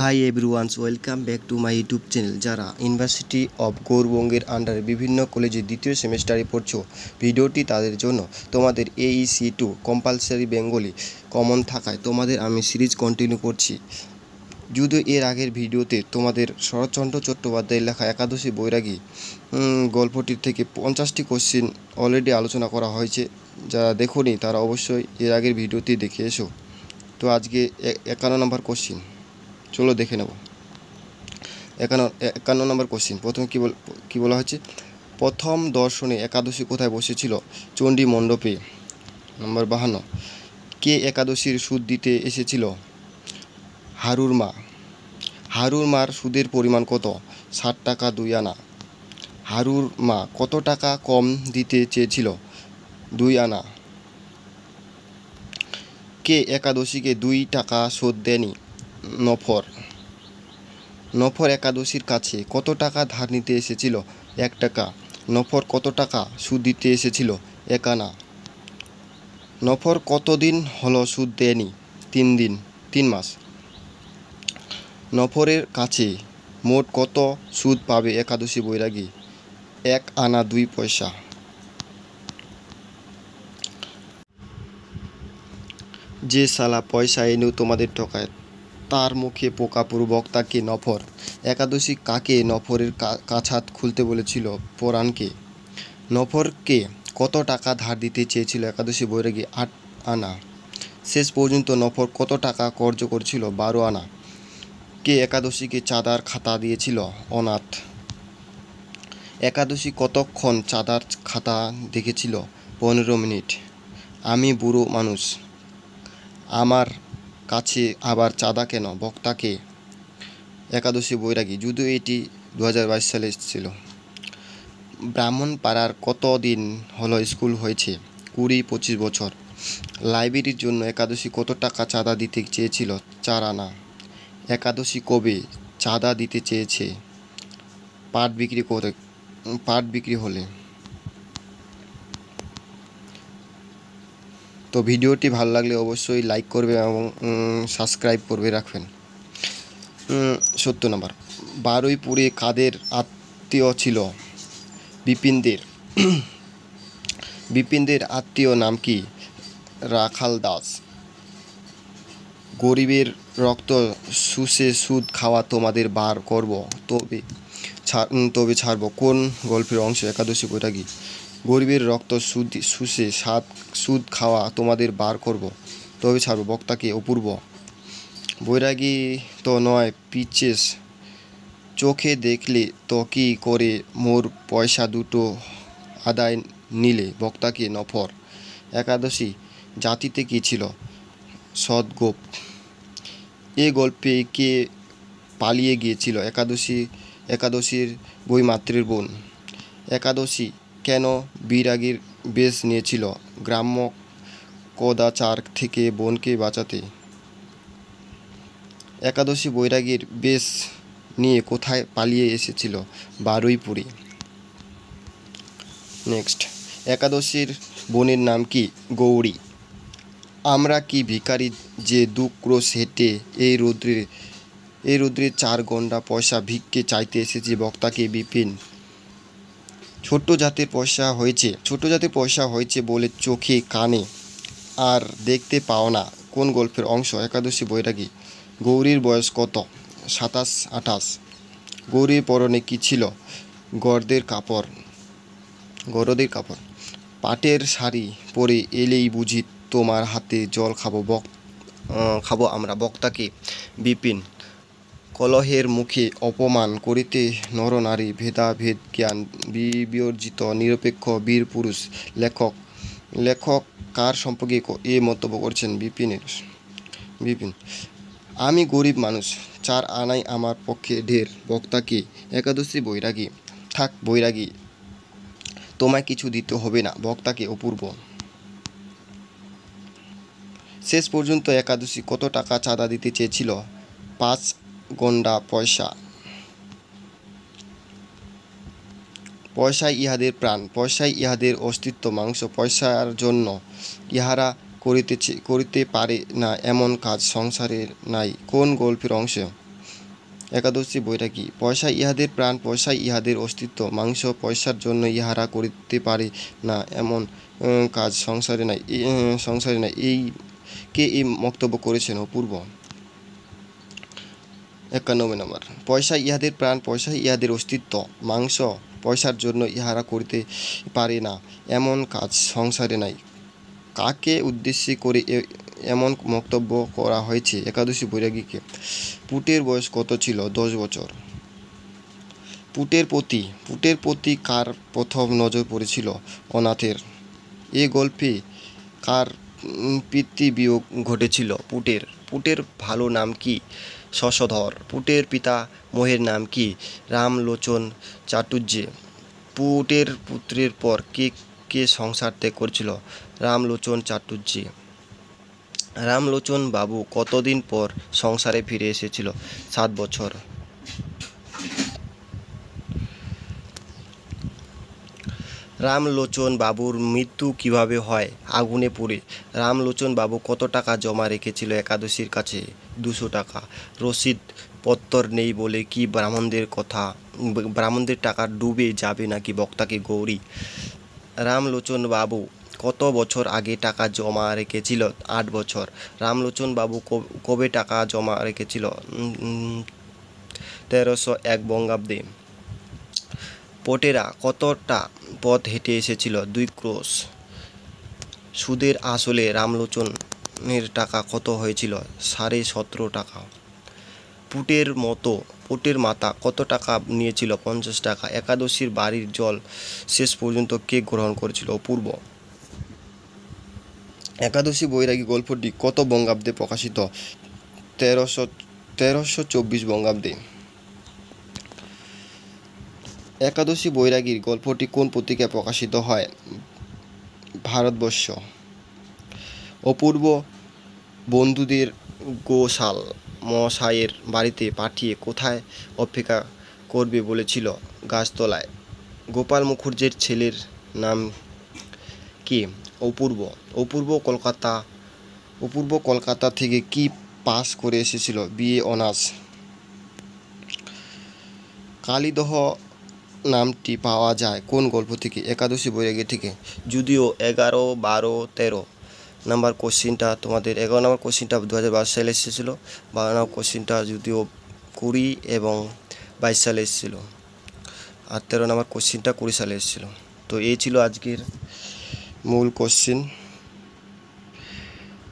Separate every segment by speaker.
Speaker 1: high everyones welcome back to my YouTube channel যারা university of গৌরবঙ্গের আন্ডারে বিভিন্ন কলেজে দ্বিতীয় সেমিস্টারে পড়ছ ভিডিওটি তাদের জন্য তোমাদের AEC two compulsory Bengali common থাকায় তোমাদের আমি সিরিজ কন্টিনিউ করছি যদিও এর আগের ভিডিওতে তোমাদের শরৎচন্দ্র চট্টোপাধ্যায়ের লেখা একাদশী বৈরাগী গল্পটির থেকে পঞ্চাশটি কোশ্চিন অলরেডি আলোচনা করা হয়েছে যারা দেখোনি তারা অবশ্যই এর আগের ভিডিওটি দেখে এসো তো আজকে একান্ন নম্বর কোশ্চিন চলো দেখে নেব একান্ন একান্ন নম্বর কোশ্চিন প্রথমে কী বল কী বলা হচ্ছে প্রথম দর্শনে একাদশী কোথায় বসেছিল চণ্ডী মণ্ডপে নম্বর বাহান্ন কে একাদশীর সুদ দিতে এসেছিল হারুর মা হারুর মার সুদের পরিমাণ কত ষাট টাকা দুই আনা হারুর মা কত টাকা কম দিতে চেয়েছিল দুই আনা কে একাদশীকে দুই টাকা শোধ দেয়নি নফর নফর একাদশীর কাছে কত টাকা ধার নিতে এসেছিল এক টাকা নফর কত টাকা সুদ দিতে এসেছিল এক আনা নফর কতদিন হলো সুদ দেয়নি তিন দিন তিন মাস নফরের কাছে মোট কত সুদ পাবে একাদশী বৈরাগী এক আনা দুই পয়সা যে সালা পয়সা এনেও তোমাদের ঠকায় তার মুখে পোকাপূর্বক তাকে নফর একাদশী কাকে নফরের কাছাত খুলতে বলেছিল পরাণকে নফরকে কত টাকা ধার দিতে চেয়েছিল একাদশী বৈরাগী আট আনা শেষ পর্যন্ত নফর কত টাকা কর্য করছিল বারো আনা কে একাদশীকে চাঁদার খাতা দিয়েছিল অনাথ একাদশী কতক্ষণ চাঁদার খাতা দেখেছিল পনেরো মিনিট আমি বুড়ো মানুষ আমার কাছে আবার চাঁদা কেন বক্তাকে একাদশী বৈরাগী যদিও এটি দু সালে ছিল কত দিন হলো স্কুল হয়েছে কুড়ি পঁচিশ বছর লাইব্রেরির জন্য একাদশী কত টাকা চাঁদা দিতে চেয়েছিল চার আনা একাদশী কবে চাঁদা দিতে চেয়েছে পাট বিক্রি করে পাট বিক্রি হলে তো ভিডিওটি ভালো লাগলে অবশ্যই লাইক করবে এবং সাবস্ক্রাইব করবে রাখবেন নাম্বার নম্বর বারুইপুরে কাদের আত্মীয় ছিল বিপিনদের বিপিনদের আত্মীয় নাম কি রাখাল দাস গরিবের রক্ত সুসে সুদ খাওয়া তোমাদের বার করব তবে তবে ছাড়ব কোন গল্পের অংশ একাদশী বৈরাগী গরিবের রক্ত সুদ শুষে সাত সুদ খাওয়া তোমাদের বার করব তবে ছাড়ব বক্তাকে অপূর্ব বৈরাগী তো নয় পিচেস চোখে দেখলে তো কি করে মোর পয়সা দুটো আদায় নিলে বক্তাকে নফর একাদশী জাতিতে কি ছিল সদ্গোপ এ গল্পে কে পালিয়ে গিয়েছিল একাদশী একাদশীর বই মাতৃর বোন একাদশী কেন বিরাগীর বেশ নিয়েছিল গ্রাম্য কদাচার থেকে বোনকে বাঁচাতে একাদশী বৈরাগীর বেশ নিয়ে কোথায় পালিয়ে এসেছিল বারুইপুরে নেক্সট একাদশীর বোনের নাম কি গৌরী আমরা কি ভিকারি যে দুক্রোশ হেঁটে এই রৌদ্রে এই রুদ্রে চার গন্ডা পয়সা ভিক্ষে চাইতে এসেছে বক্তাকে বিপিন ছোট্ট জাতের পয়সা হয়েছে ছোট জাতের পয়সা হয়েছে বলে চোখে কানে আর দেখতে পাও না কোন গল্পের অংশ একাদশী বৈরাগী গৌরীর বয়স কত সাতাশ আঠাশ গৌরীর পরনে কি ছিল গর্দের কাপড় গরদের কাপড় পাটের শাড়ি পরে এলেই বুঝি তোমার হাতে জল খাবো বক খাবো আমরা বক্তাকে বিপিন কলহের মুখে অপমান করিতে নরনারী ভেদাভেদ জ্ঞান বিবর্জিত নিরপেক্ষ বীর পুরুষ লেখক লেখক কার সম্পর্কে এ মন্তব্য করছেন বিপিনের বিপিন আমি গরিব মানুষ চার আনাই আমার পক্ষে ঢের বক্তাকে একাদশী বৈরাগী থাক বৈরাগী তোমায় কিছু দিতে হবে না বক্তাকে অপূর্ব শেষ পর্যন্ত একাদশী কত টাকা চাঁদা দিতে চেয়েছিল পাঁচ গন্ডা পয়সা পয়সায় ইহাদের প্রাণ পয়সাই ইহাদের অস্তিত্ব মাংস পয়সার জন্য ইহারা করিতেছে করিতে পারে না এমন কাজ সংসারের নাই কোন গল্পের অংশ একাদশী বইটা কি পয়সা ইহাদের প্রাণ পয়সায় ইহাদের অস্তিত্ব মাংস পয়সার জন্য ইহারা করিতে পারে না এমন কাজ সংসারে নাই সংসারে নাই এই কে এই মন্তব্য করেছেন অপূর্ব একানব্বই নম্বর পয়সা ইহাদের প্রাণ পয়সা ইহাদের অস্তিত্ব মাংস পয়সার জন্য ইহারা করিতে পারে না এমন কাজ সংসারে নাই কাকে উদ্দেশ্যে করে এমন মন্তব্য করা হয়েছে একাদশী বৈরাগীকে পুটের বয়স কত ছিল দশ বছর পুটের প্রতি পুটের প্রতি কার প্রথম নজর পড়েছিল অনাথের এ গল্পে কার পিতৃবিয়োগ ঘটেছিল পুটের পুটের ভালো নাম কি শশধর পুটের পিতা মোহের নাম কি রামলোচন চাটুর্যে পুটের পুত্রের পর কে কে সংসার ত্যাগ করছিল রামলোচন চাটুর্যে রামলোচন বাবু কতদিন পর সংসারে ফিরে এসেছিল সাত বছর রামলোচন বাবুর মৃত্যু কিভাবে হয় আগুনে পড়ে রামলোচন বাবু কত টাকা জমা রেখেছিল একাদশীর কাছে দুশো টাকা রসিদ পত্তর নেই বলে কি ব্রাহ্মণদের কথা ব্রাহ্মণদের টাকা ডুবে যাবে নাকি বক্তাকে গৌরী রামলোচন বাবু কত বছর আগে টাকা জমা রেখেছিল আট বছর রামলোচন বাবু কবে টাকা জমা রেখেছিল তেরোশো এক বঙ্গাব্দে পটেরা কতটা পথ হেঁটে এসেছিল দুই ক্রোস সুদের আসলে রামলোচনের টাকা কত হয়েছিল সাড়ে সতেরো টাকা পুটের মতো পুটের মাথা কত টাকা নিয়েছিল পঞ্চাশ টাকা একাদশীর বাড়ির জল শেষ পর্যন্ত কে গ্রহণ করেছিল অপূর্ব একাদশী বৈরাগী গল্পটি কত বঙ্গাব্দে প্রকাশিত তেরোশো তেরোশো চব্বিশ বঙ্গাব্দে একাদশী বৈরাগীর গল্পটি কোন পত্রিকায় প্রকাশিত হয় ভারতবর্ষ অপূর্ব বন্ধুদের গোশাল মশাইয়ের বাড়িতে পাঠিয়ে কোথায় অপেক্ষা করবে বলেছিল গাছতলায় গোপাল মুখুর্জের ছেলের নাম কি অপূর্ব অপূর্ব কলকাতা অপূর্ব কলকাতা থেকে কি পাস করে এসেছিল বিএ অনার্স কালীদহ নামটি পাওয়া যায় কোন গল্প থেকে একাদশী বৈরাগী থেকে যদিও এগারো বারো তেরো নাম্বার কোশ্চিনটা তোমাদের এগারো নাম্বার কোশ্চিনটা দু হাজার বারো সালে এসেছিলো বারো নাম্বার কোশ্চিনটা যদিও কুড়ি এবং বাইশ সালে এসেছিলো আর তেরো নাম্বার কোশ্চিনটা কুড়ি সালে এসেছিলো তো এই ছিল আজকের মূল কোশ্চিন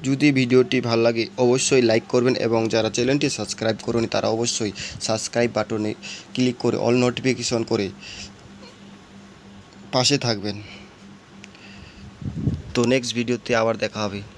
Speaker 1: যদি ভিডিওটি ভালো লাগে অবশ্যই লাইক করবেন এবং যারা চ্যানেলটি সাবস্ক্রাইব করেনি তারা অবশ্যই সাবস্ক্রাইব বাটনে ক্লিক করে অল নোটিফিকেশন করে পাশে থাকবেন তো নেক্সট ভিডিওতে আবার দেখা হবে